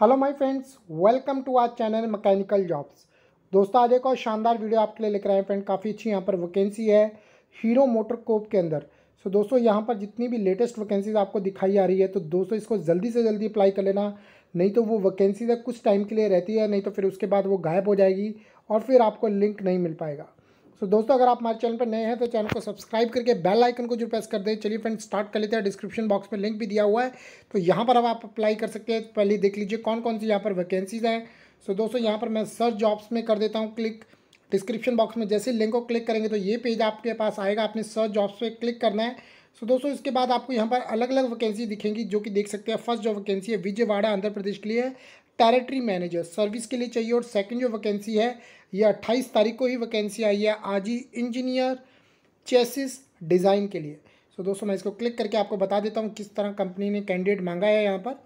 Hello my friends welcome to our channel mechanical jobs दोस्तों आज एक और शानदार वीडियो आपके लिए लेकर आए फ्रेंड काफ़ी अच्छी यहाँ पर वैकेंसी है हीरो मोटर कोप के अंदर सो so, दोस्तों यहाँ पर जितनी भी लेटेस्ट वैकेंसीज आपको दिखाई आ रही है तो दोस्तों इसको जल्दी से जल्दी अप्लाई कर लेना नहीं तो वो वैकेंसीज कुछ टाइम के लिए रहती है नहीं तो फिर उसके बाद वो गायब हो जाएगी और फिर आपको लिंक नहीं मिल पाएगा सो so, दोस्तों अगर आप हमारे चैनल पर नए हैं तो चैनल को सब्सक्राइब करके बेल आइकन को जो प्रेस कर दे चलिए फ्रेंड स्टार्ट कर लेते हैं डिस्क्रिप्शन बॉक्स में लिंक भी दिया हुआ है तो यहाँ पर अब आप अप्लाई कर सकते हैं पहले देख लीजिए कौन कौन सी यहाँ पर वैकेंसीज़ हैं सो so, दोस्तों यहाँ पर मैं सर्च जॉब्स में कर देता हूँ क्लिक डिस्क्रिप्शन बॉक्स में जैसे लिंक को क्लिक करेंगे तो ये पेज आपके पास आएगा आपने सर्च जॉब्स पर क्लिक करना है सो so, दोस्तों इसके बाद आपको यहाँ पर अलग अलग वैकेंसी दिखेंगी जो कि देख सकते हैं फर्स्ट जो वैकेंसी है विजयवाड़ा आंध्र प्रदेश के लिए टेरिटरी मैनेजर सर्विस के लिए चाहिए और सेकंड जो वैकेंसी है ये 28 तारीख को ही वैकेंसी आई है आज ही इंजीनियर चेसिस डिज़ाइन के लिए सो so, दोस्तों मैं इसको क्लिक करके आपको बता देता हूँ किस तरह कंपनी ने कैंडिडेट मांगा है यहाँ पर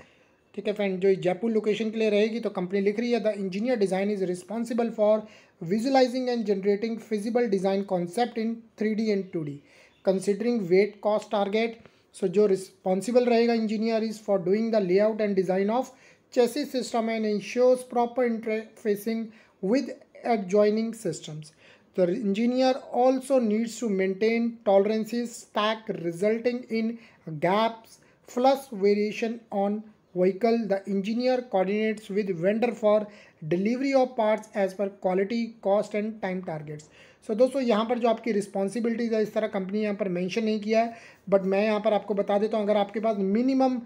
ठीक है फ्रेंड जो जयपुर लोकेशन के लिए रहेगी तो कंपनी लिख रही है the engineer design is responsible for visualizing and generating feasible design concept in three D and two D considering weight cost target so जो रिस्पॉन्सिबल रहेगा engineer is for doing the layout and design of chassis system and ensures proper interfacing with adjoining systems. The engineer also needs to maintain tolerances stack resulting in gaps, flux variation on vehicle. The engineer coordinates with vendor for delivery of parts as per quality, cost and time targets. So so, दोस्तों यहाँ पर जो आपकी responsibilities है इस तरह company यहाँ पर मेंशन नहीं किया है बट मैं यहाँ पर आपको बता देता हूँ अगर आपके पास मिनिमम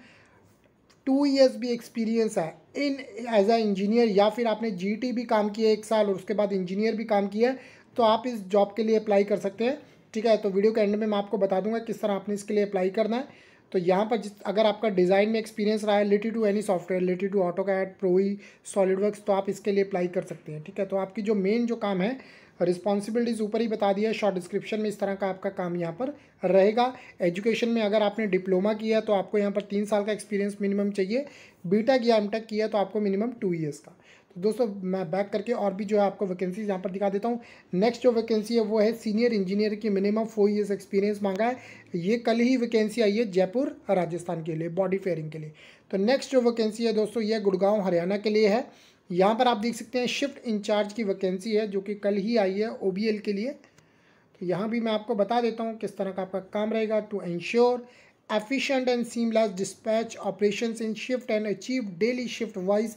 टू ईयर्स भी एक्सपीरियंस है इन एज ए इंजीनियर या फिर आपने जी भी काम किया है एक साल और उसके बाद इंजीनियर भी काम किया है तो आप इस जॉब के लिए अप्लाई कर सकते हैं ठीक है तो वीडियो के एंड में मैं आपको बता दूंगा किस तरह आपने इसके लिए अप्लाई करना है तो यहाँ पर जिस अगर आपका डिज़ाइन में एक्सपीरियंस रहा है related to any software related to AutoCAD Pro E SolidWorks तो आप इसके लिए अप्लाई कर सकते हैं ठीक है तो आपकी जो मेन जो काम है रिस्पॉन्सिबिलिटीज़ ऊपर ही बता दिया शॉर्ट डिस्क्रिप्शन में इस तरह का आपका काम यहाँ पर रहेगा एजुकेशन में अगर आपने डिप्लोमा किया तो आपको यहाँ पर तीन साल का एक्सपीरियंस मिनिमम चाहिए बीटेक या एमटेक किया तो आपको मिनिमम टू ईयर्स का तो दोस्तों मैं बैक करके और भी जो है आपको वैकेंसीज यहाँ पर दिखा देता हूँ नेक्स्ट जो वैकेंसी है वो है सीनियर इंजीनियर की मिनिमम फोर ईयर्स एक्सपीरियंस मांगा है ये कल ही वैकेंसी आई है जयपुर राजस्थान के लिए बॉडी फेयरिंग के लिए तो नेक्स्ट जो वैकेंसी है दोस्तों ये गुड़गांव हरियाणा के लिए है यहाँ पर आप देख सकते हैं शिफ्ट इंचार्ज की वैकेंसी है जो कि कल ही आई है ओ के लिए तो यहाँ भी मैं आपको बता देता हूँ किस तरह का आपका काम रहेगा to ensure efficient and seamless dispatch operation in shift and achieve daily shift wise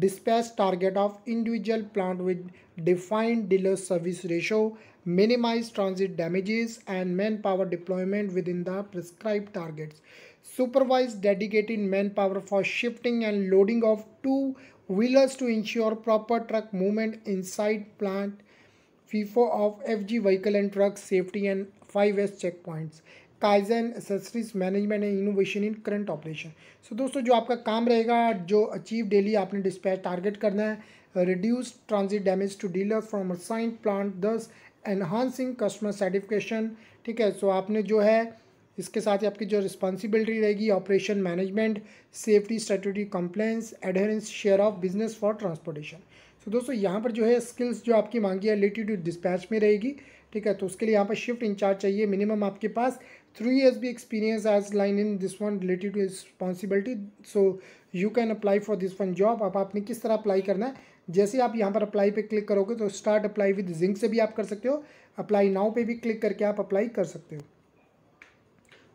dispatch target of individual plant with defined dealer service ratio, minimize transit damages and manpower deployment within the prescribed targets, supervise dedicated manpower for shifting and loading of two wheelers to ensure proper truck movement inside plant FIFO of FG vehicle and truck safety and 5S checkpoints. Kaizen accessories management and innovation in current operation so दोस्तों जो आपका काम रहेगा जो achieve daily आपने dispatch target करना है reduce transit damage to dealer from assign plant thus enhancing customer satisfaction ठीक है सो so आपने जो है इसके साथ ही आपकी जो रिस्पॉन्सिबिलिटी रहेगी operation management safety statutory compliance adherence share of business for transportation तो दोस्तों यहाँ पर जो है स्किल्स जो आपकी मांगी है रिलेटेड डिस्पैच में रहेगी ठीक है तो उसके लिए यहाँ पर शिफ्ट इंचार्ज चाहिए मिनिमम आपके पास थ्री ईयर्स भी एक्सपीरियंस एज लाइन in this one related to responsibility so you can apply for this one job अब आपने किस तरह अप्लाई करना है जैसे आप यहाँ पर अप्लाई पे क्लिक करोगे तो स्टार्ट अप्लाई विद जिंक से भी आप कर सकते हो अप्लाई नाउ पे भी क्लिक करके आप अप्लाई कर सकते हो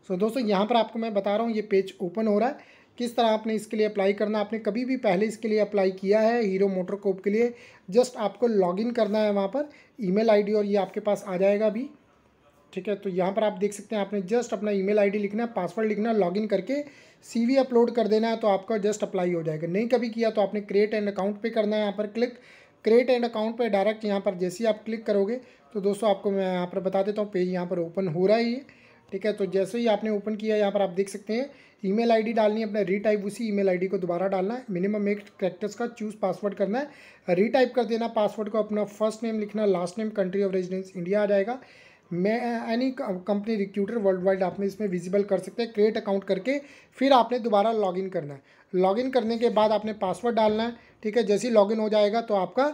सो so, दोस्तों यहाँ पर आपको मैं बता रहा हूँ ये पेज ओपन हो रहा है किस तरह आपने इसके लिए अप्लाई करना आपने कभी भी पहले इसके लिए अप्लाई किया है हीरो मोटर कोप के लिए जस्ट आपको लॉगिन करना है वहाँ पर ईमेल आईडी और ये आपके पास आ जाएगा अभी ठीक है तो यहाँ पर आप देख सकते हैं आपने जस्ट अपना ईमेल आईडी लिखना है पासवर्ड लिखना है लॉगिन करके सी अपलोड कर देना है तो आपका जस्ट अप्लाई हो जाएगा नहीं कभी किया तो आपने क्रिएट एंड अकाउंट पर करना है यहाँ पर क्लिक क्रिएट एंड अकाउंट पर डायरेक्ट यहाँ पर जैसे ही आप क्लिक करोगे तो दोस्तों आपको मैं यहाँ पर बता देता हूँ पेज यहाँ पर ओपन हो रहा है ठीक है तो जैसे ही आपने ओपन किया यहाँ पर आप देख सकते हैं ईमेल आईडी डालनी है अपना रीटाइप उसी ईमेल आईडी को दोबारा डालना है मिनिमम एक करेक्टर्स का चूज पासवर्ड करना है रीटाइप कर देना पासवर्ड को अपना फर्स्ट नेम लिखना last name country of residence India आ जाएगा मैं any company recruiter worldwide आपने इसमें विजिबल कर सकते हैं क्रिएट अकाउंट करके फिर आपने दोबारा लॉगिन करना है लॉगिन करने के बाद आपने पासवर्ड डालना है ठीक है जैसे ही लॉगिन हो जाएगा तो आपका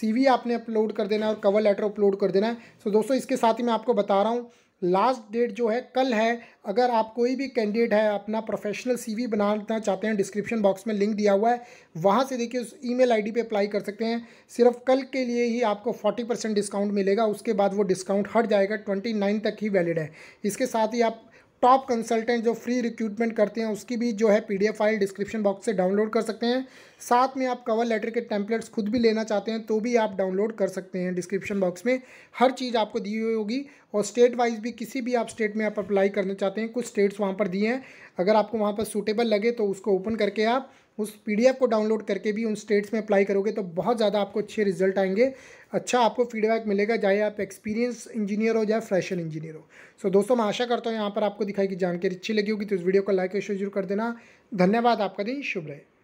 सीवी आपने अपलोड कर देना है और कवर लेटर अपलोड कर देना है सो so, दोस्तों इसके साथ ही मैं आपको बता रहा हूँ लास्ट डेट जो है कल है अगर आप कोई भी कैंडिडेट है अपना प्रोफेशनल सीवी बनाना चाहते हैं डिस्क्रिप्शन बॉक्स में लिंक दिया हुआ है वहाँ से देखिए उस ईमेल आईडी पे अप्लाई कर सकते हैं सिर्फ कल के लिए ही आपको 40 परसेंट डिस्काउंट मिलेगा उसके बाद वो डिस्काउंट हट जाएगा 29 तक ही वैलिड है इसके साथ ही आप टॉप कंसल्टेंट जो फ्री रिक्रूटमेंट करते हैं उसकी भी जो है पीडीएफ फाइल डिस्क्रिप्शन बॉक्स से डाउनलोड कर सकते हैं साथ में आप कवर लेटर के टेम्पलेट्स खुद भी लेना चाहते हैं तो भी आप डाउनलोड कर सकते हैं डिस्क्रिप्शन बॉक्स में हर चीज़ आपको दी हुई होगी और स्टेट वाइज भी किसी भी आप स्टेट में आप अप्लाई करना चाहते हैं कुछ स्टेट्स वहाँ पर दिए हैं अगर आपको वहाँ पर सूटेबल लगे तो उसको ओपन करके आप उस पी को डाउनलोड करके भी उन स्टेट्स में अप्लाई करोगे तो बहुत ज़्यादा आपको अच्छे रिजल्ट आएंगे अच्छा आपको फीडबैक मिलेगा चाहे आप एक्सपीरियंस इंजीनियर हो चाहे फ्रेशर इंजीनियर हो सो so, दोस्तों मैं आशा करता हूँ यहाँ पर आपको दिखाई की जानकारी अच्छी लगी होगी तो इस वीडियो को लाइक और शेयर जरूर कर देना धन्यवाद आपका दिन शुभ रहे